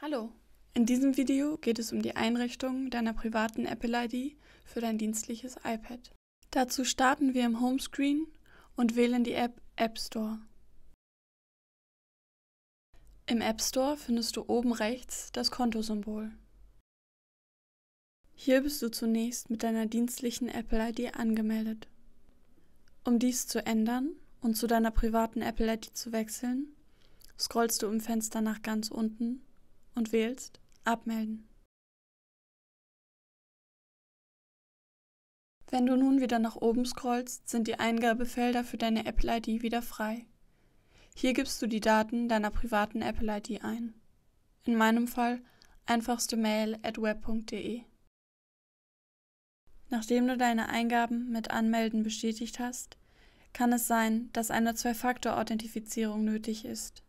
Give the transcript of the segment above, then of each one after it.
Hallo! In diesem Video geht es um die Einrichtung deiner privaten Apple ID für dein dienstliches iPad. Dazu starten wir im Homescreen und wählen die App App Store. Im App Store findest du oben rechts das Kontosymbol. Hier bist du zunächst mit deiner dienstlichen Apple ID angemeldet. Um dies zu ändern und zu deiner privaten Apple ID zu wechseln, scrollst du im Fenster nach ganz unten und wählst Abmelden. Wenn du nun wieder nach oben scrollst, sind die Eingabefelder für deine Apple ID wieder frei. Hier gibst du die Daten deiner privaten Apple ID ein. In meinem Fall einfachste mail at web.de. Nachdem du deine Eingaben mit Anmelden bestätigt hast, kann es sein, dass eine Zwei-Faktor-Authentifizierung nötig ist.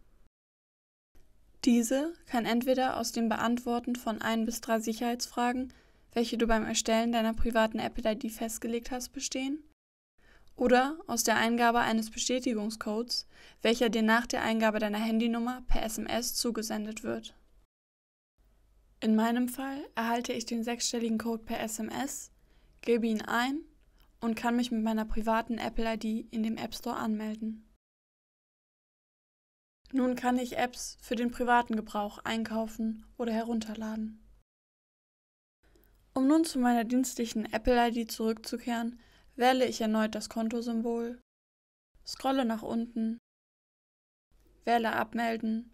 Diese kann entweder aus dem Beantworten von ein bis drei Sicherheitsfragen, welche du beim Erstellen deiner privaten Apple ID festgelegt hast, bestehen, oder aus der Eingabe eines Bestätigungscodes, welcher dir nach der Eingabe deiner Handynummer per SMS zugesendet wird. In meinem Fall erhalte ich den sechsstelligen Code per SMS, gebe ihn ein und kann mich mit meiner privaten Apple ID in dem App Store anmelden. Nun kann ich Apps für den privaten Gebrauch einkaufen oder herunterladen. Um nun zu meiner dienstlichen Apple-ID zurückzukehren, wähle ich erneut das Kontosymbol, scrolle nach unten, wähle Abmelden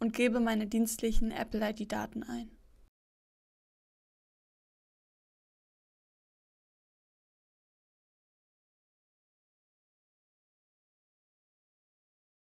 und gebe meine dienstlichen Apple-ID-Daten ein.